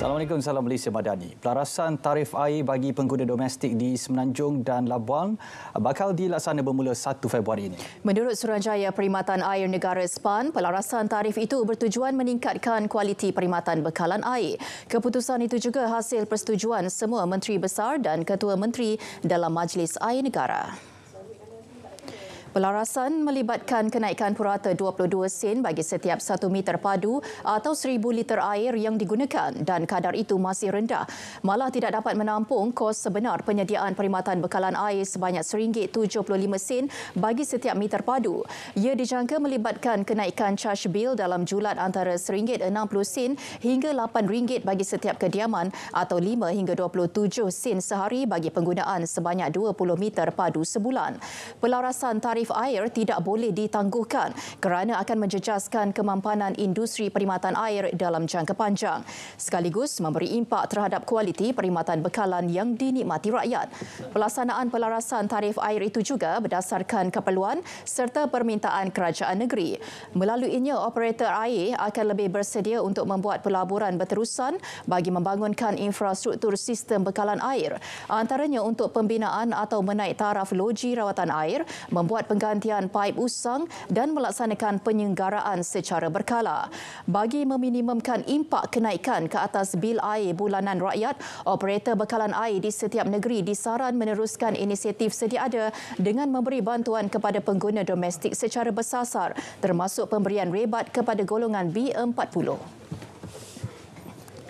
Assalamualaikum, salam Malaysia Madani. Pelarasan tarif air bagi pengguna domestik di Semenanjung dan Labuan bakal dilaksanakan bermula 1 Februari ini. Menurut Suruhanjaya Perkhidmatan Air Negara SPAN, pelarasan tarif itu bertujuan meningkatkan kualiti perkhidmatan bekalan air. Keputusan itu juga hasil persetujuan semua menteri besar dan ketua menteri dalam Majlis Air Negara. Pelarasan melibatkan kenaikan purata 22 sen bagi setiap 1 meter padu atau 1,000 liter air yang digunakan dan kadar itu masih rendah. Malah tidak dapat menampung kos sebenar penyediaan perkhidmatan bekalan air sebanyak RM1.75 sen bagi setiap meter padu. Ia dijangka melibatkan kenaikan charge bill dalam julat antara RM1.60 sen hingga RM8 bagi setiap kediaman atau 5 hingga 27 sen sehari bagi penggunaan sebanyak 20 meter padu sebulan. Pelarasan tarikh tarif air tidak boleh ditangguhkan kerana akan menjejaskan kemampanan industri perkhidmatan air dalam jangka panjang sekaligus memberi impak terhadap kualiti perkhidmatan bekalan yang dinikmati rakyat. Pelaksanaan pelarasan tarif air itu juga berdasarkan keperluan serta permintaan kerajaan negeri. Melaluinya, operator air akan lebih bersedia untuk membuat pelaburan berterusan bagi membangunkan infrastruktur sistem bekalan air antaranya untuk pembinaan atau menaik taraf loji rawatan air, membuat penggantian paip usang dan melaksanakan penyenggaraan secara berkala. Bagi meminimumkan impak kenaikan ke atas bil air bulanan rakyat, operator bekalan air di setiap negeri disaran meneruskan inisiatif sedia ada dengan memberi bantuan kepada pengguna domestik secara bersasar termasuk pemberian rebat kepada golongan B40.